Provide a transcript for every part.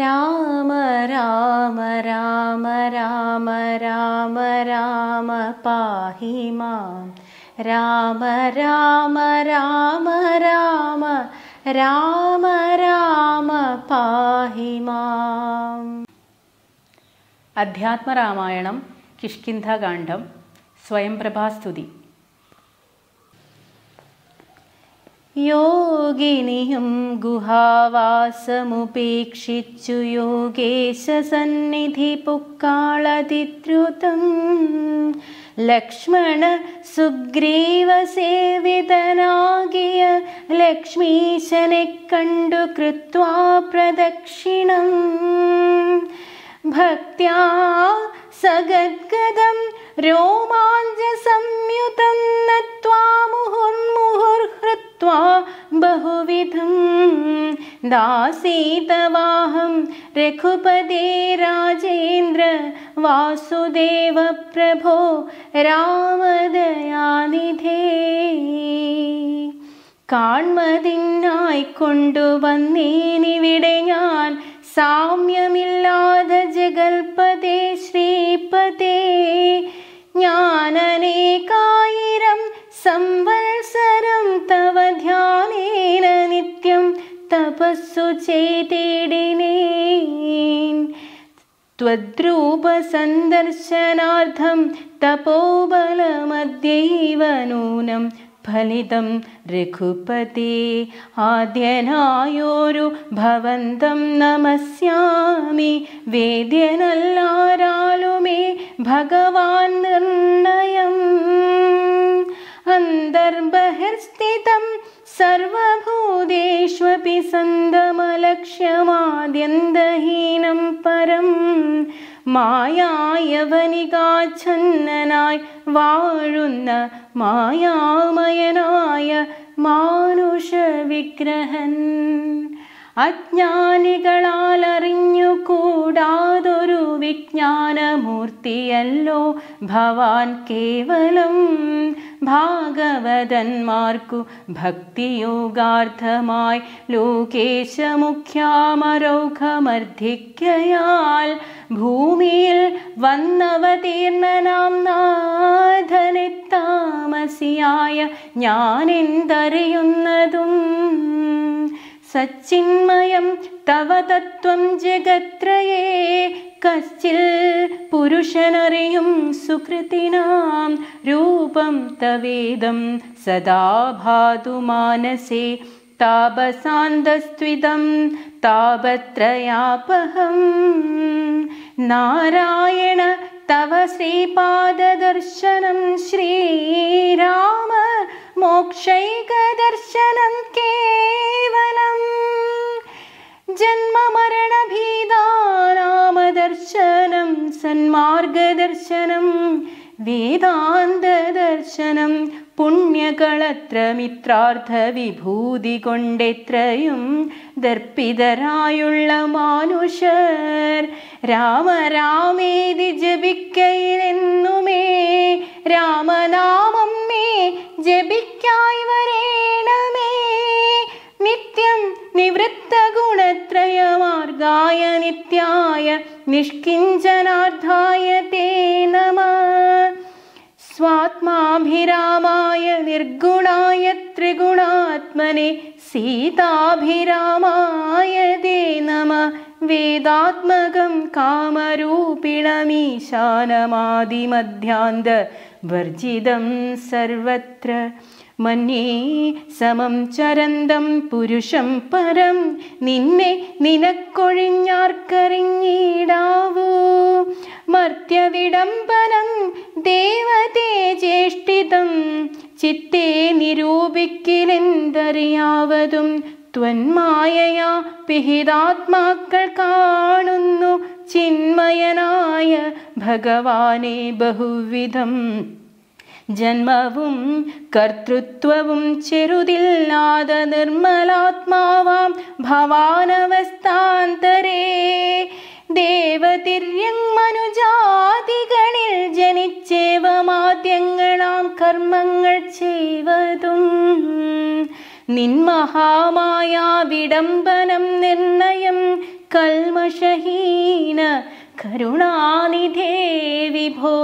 राम राम राम राम राम राम पाहि मां राम राम राम राम राम राम पाहि माम् अध्यात्मरामायणं किष्किन्धाकाण्डं स्वयंप्रभास्तुति योगिनिहं गुहावासमुपेक्षिच्छु योगेश लक्ष्मीशने लक्ष्मणसुग्रीवसेवेतनागेयलक्ष्मीशनि कृत्वा प्रदक्षिणं भक्त्या सगद्गदं रोमाञ्जसं ദാസീതവാഹം രഘുപതി രാജേന്ദ്ര വാസുദേവ പ്രഭോ രാമദയാനിധേ കാൺമതിനായി കൊണ്ടുവന്നേനിവിടെ ഞാൻ സാമ്യമില്ലാതെ ജഗൽപതേ ശ്രീപതേ ഞാൻ അനേകായിരം സംവത്സരം തവ सुचेते त्वद्रूपसन्दर्शनार्थं तपोबलमद्यैव नूनं फलितं रघुपते आद्यनायोरु भवन्तं नमस्यामि वेद्यनल्लारालु मे भगवान् निर्णयम् अन्तर्बहिर्स्थितं सर्वभू ष्वपि सन्दमलक्ष्यमाद्यन्दहीनं परं मायायवनिकाच्छन्ननाय मायामयनाय मानुषविग्रहन् അജ്ഞാനികളാൽ അറിഞ്ഞുകൂടാതൊരു വിജ്ഞാനമൂർത്തിയല്ലോ ഭവാൻ കേവലം ഭാഗവതന്മാർക്കു ഭക്തിയോഗാർത്ഥമായി ലോകേശ ലോകേശമുഖ്യാമരൗഖമർദ്ധിക്കയാൽ ഭൂമിയിൽ വന്നവതീർണനാം നാഥനെ താമസിയായ ഞാനെന്തറിയുന്നു सच्चिन्मयं तव तत्त्वं जगत्त्रये कश्चित् पुरुषनरयं सुकृतिनां रूपं तवेदं सदा भातु मानसे तापसान्दस्त्विदं ताबत्रयापहं। नारायण तव श्रीपाददर्शनं श्रीराम मोक्षैकदर्शनं केवलम् जन्ममरणभेदानामदर्शनं सन्मार्गदर्शनं वेदान्तदर्शनं പുണ്യകളത്ര മിത്രാർത്ഥ വിഭൂതി കൊണ്ടെത്രയും ദർപ്പിതരായുള്ള മാനുഷർ രാമ രാമേതി ജപിക്കയിലെന്നുമേ രാമനാമം മേ ജപിക്കായി വരേണമേ നിത്യം നിവൃത്ത ഗുണത്രയമാർഗായ നിത്യായ നിഷ്കിഞ്ചനാർത്ഥായ തേ നമ स्वात्माभिरामाय निर्गुणाय त्रिगुणात्मने सीताभिरामाय दे नमः वेदात्मकं कामरूपिणमीशानमादिमध्यान्त വർജിതം സർവത്ര മന്യേ സമം ചരന്തം പുരുഷം പരം നിന്നെ നിനക്കൊഴിഞ്ഞാർക്കറിഞ്ഞിടാവൂ മർത്യവിടംബനം ദേവതേ ജ്യേഷ്ഠിതം ചിത്തെ നിരൂപിക്കലെന്തറിയാവതും ത്വന്മായയാ പിഹിതാത്മാക്കൾക്കാ ഭഗവാനെ ബഹുവിധം ജന്മവും കർത്തൃത്വവും ചെറുതില്ലാതെ നിർമ്മലാത്മാവാം ഭവാനവസ്ഥാന്തരേ ദേവതിര്യങ് മനുജാതികളിൽ ജനിച്ചേവമാദ്യങ്ങളാം കർമ്മങ്ങൾ ചെയ്വതും നിന്മഹാമായ വിടംബനം നിർണയം കൽമഷഹീന കരുണാനിധേ വിഭോ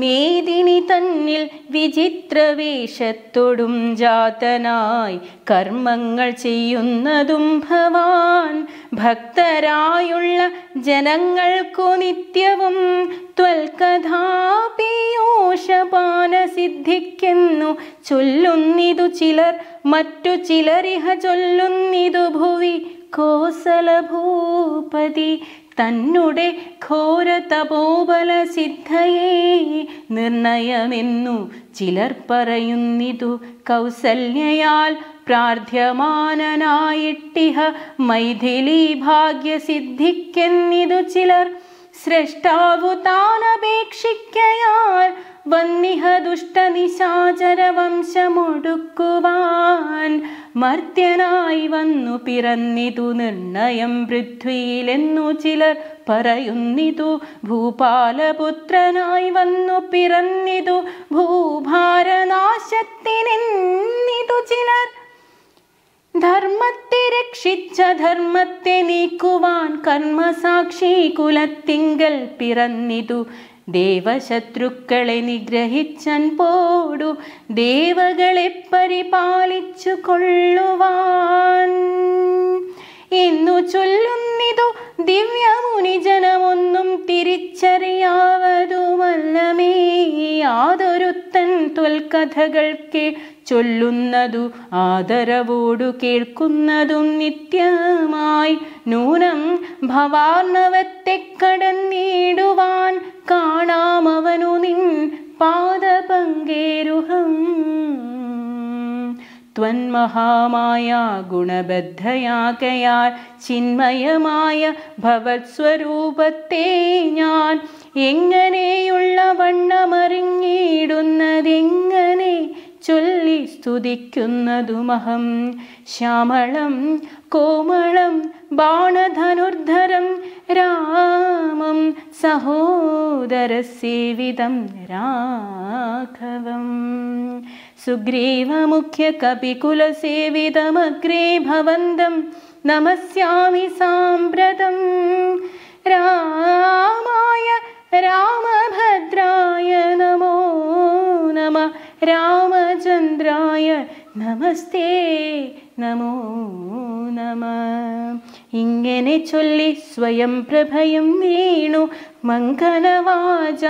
മേദിനി തന്നിൽ വിചിത്രവേഷത്തോടും ജാതനായി കർമ്മങ്ങൾ ചെയ്യുന്നതും ഭവാൻ ഭക്തരായുള്ള ജനങ്ങൾക്കു നിത്യവും ത്വൽകഥാപിയോഷപാനസിദ്ധിക്കുന്നു ചൊല്ലുന്നിതു ചിലർ മറ്റു ചിലരിഹ ചൊല്ലുന്നിതു ഭുവി കോസലഭൂപതി തന്നെ ഘോര തപോബല സിദ്ധയേ നിർണയമെന്നു ചിലർ പറയുന്നിതു കൗസല്യയാൽ പ്രാർത്ഥ്യമാനനായിട്ടിഹ മൈഥിലി ഭാഗ്യസിദ്ധിക്കെന്നിതു ചിലർ സൃഷ്ടാവു താനപേക്ഷിക്കയാൽ വന്നിഹ ദുഷ്ടനിശാചരവംശമൊടുക്കുവാൻ മർത്യനായി വന്നു പിറന്നിതു നിർണയം പൃഥ്വിയിലെന്നു ചിലർ പറയുന്നിതു ഭൂപാലപുത്രനായി വന്നു പിറന്നിതു ഭൂഭാരനാശത്തിനെന്നിതു ചിലർ ധർമ്മത്തെ രക്ഷിച്ച ധർമ്മത്തെ നീക്കുവാൻ കർമ്മസാക്ഷി കുലത്തിങ്കൽ പിറന്നിതു ദേവശത്രുക്കളെ നിഗ്രഹിച്ചൻ പോടു ദേവകളെ പരിപാലിച്ചു കൊള്ളുവാൻ എന്നു ചൊല്ലുന്നിതു ദിവ്യമുനിജനമൊന്നും തിരിച്ചറിയാവതുമല്ലമേ യാതൊരുത്തൻ തൊൽക്കഥകൾക്ക് ചൊല്ലുന്നതു ആദരവോടു കേൾക്കുന്നതും നിത്യമായി നൂനം ഭവാർണവത്തെ കടന്നിടുവാൻ കാണാമവനു നിൻ പാദപങ്കേരുഹം ത്വന്മഹാമായ ഗുണബദ്ധയാകയാൽ ചിന്മയമായ ഭവത്സ്വരൂപത്തെ ഞാൻ എങ്ങനെയുള്ള വണ്ണമറിഞ്ഞിടുന്നതെങ്ങനെ ചൊല്ല स्तुक्युन्दुमहं श्यामलं कोमलं बाणधनुर्धरं रामं सहोदरसेवितं राघवम् सुग्रीवमुख्यकपिकुलसेवितमग्रे भवन्तं नमस्यामि साप्रतम् रामाय रामभद्राय नमो നമ രാമചന്ദ്രായ നമസ്തേ നമോ നമ ഇങ്ങനെ ചൊല്ലി സ്വയം പ്രഭയം വീണു മംഗലവാച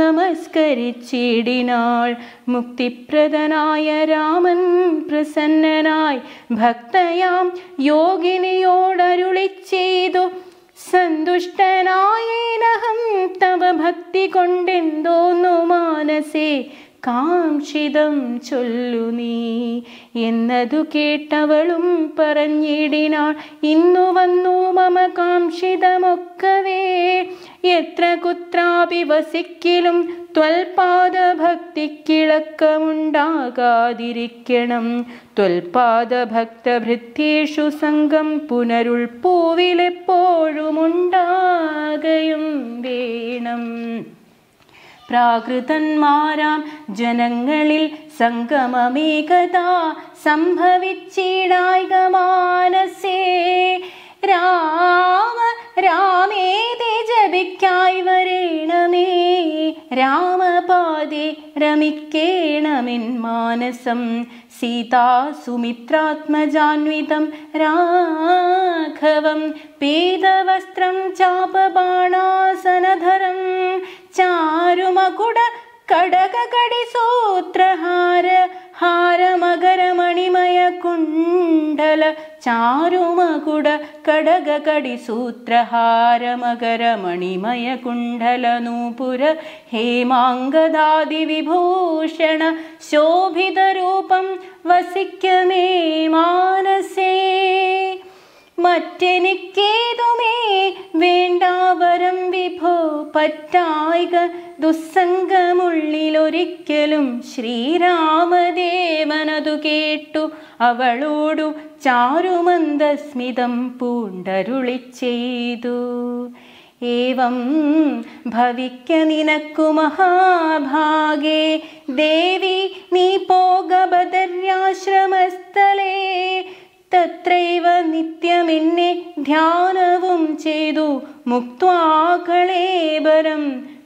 നമസ്കരിച്ചിടിനാൾ മുക്തിപ്രദനായ രാമൻ പ്രസന്നനായി ഭക്തയാം യോഗിനിയോടരുളി ചെയ്തു സന്തുഷ്ടനായേനഹം തവ ഭക്തി കൊണ്ടെന്തോന്നു മാനസേ കാംക്ഷിതം ചൊല്ലു നീ എന്നതു കേട്ടവളും പറഞ്ഞിടിനാൾ ഇന്നു വന്നു മമ കാംക്ഷിതമൊക്കവേ എത്ര കുത്രാപി വസിക്കിലും ത്വൽപാദ ഭക്തിക്കിളക്കമുണ്ടാകാതിരിക്കണം ത്വൽപാദ ഭക്തഭൃത്യേഷു സംഘം പുനരുൾപ്പൂവിലെപ്പോഴുമുണ്ടാകയും പ്രാകൃതന്മാരാം ജനങ്ങളിൽ സംഗമമേകത സംഭവിച്ചിടായിക മാനസേ रामे ते जिख्याय वरेणमे मे रामपादे रमिकेणमिन्मानसं सीता सुमित्रात्मजान्वितं राघवं पेदवस्त्रं चापबाणासनधरं चारुमकुड कडककडिसूत्रहार हारमगरमणिमयकुण्डल चारुमकुड कडगकडिसूत्रहारमकरमणिमयकुण्डल नूपुर शोभितरूपं वसिक्य मानसे മറ്റെനിക്കേതുമേ വേണ്ടാവരം വിഭോ പറ്റായിക ദുസ്സംഗമുള്ളിലൊരിക്കലും ശ്രീരാമദേവനതു കേട്ടു അവളോടു ചാരുമന്ദസ്മിതം പൂണ്ടരുളി ചെയ്തു ഏവം ഭവിക്ക നിനക്കു മഹാഭാഗേ ദേവി നീ പോക തത്രൈവ നിത്യമെന്നെ ധ്യാനവും ചെയ്തു മുക്വാകളേബരം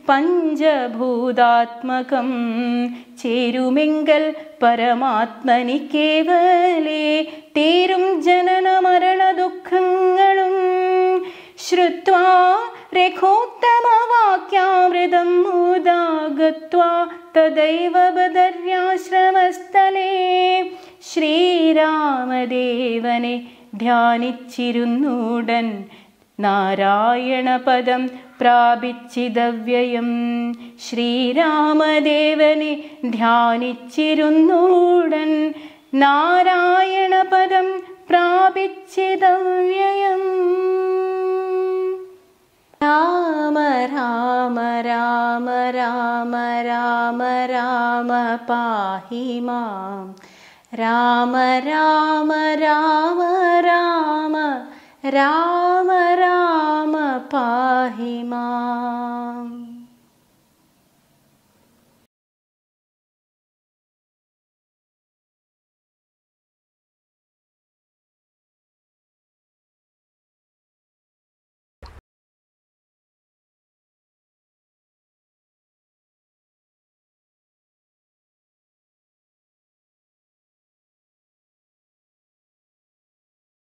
പഞ്ചഭൂതാത്മകം ചേരുമെങ്കൽ പരമാത്മനി കേവലേ തേരും ജനന മരണ ദുഃഖങ്ങളും ശ്രുവാ രഘോത്തമവാക്യാമൃതം മുദാ തദൈവ ബദര്യാശ്രമസ്ഥലേ श्रीरामदेवने ध्यानिचिन्डन् नारायणपदं प्रादव्ययं श्रीरामदेवने ध्यानिचिन्डन् नारायणपदं प्रापिदव्ययम् राम राम राम राम राम राम पाहि मा राम राम राम राम राम राम पाहि मा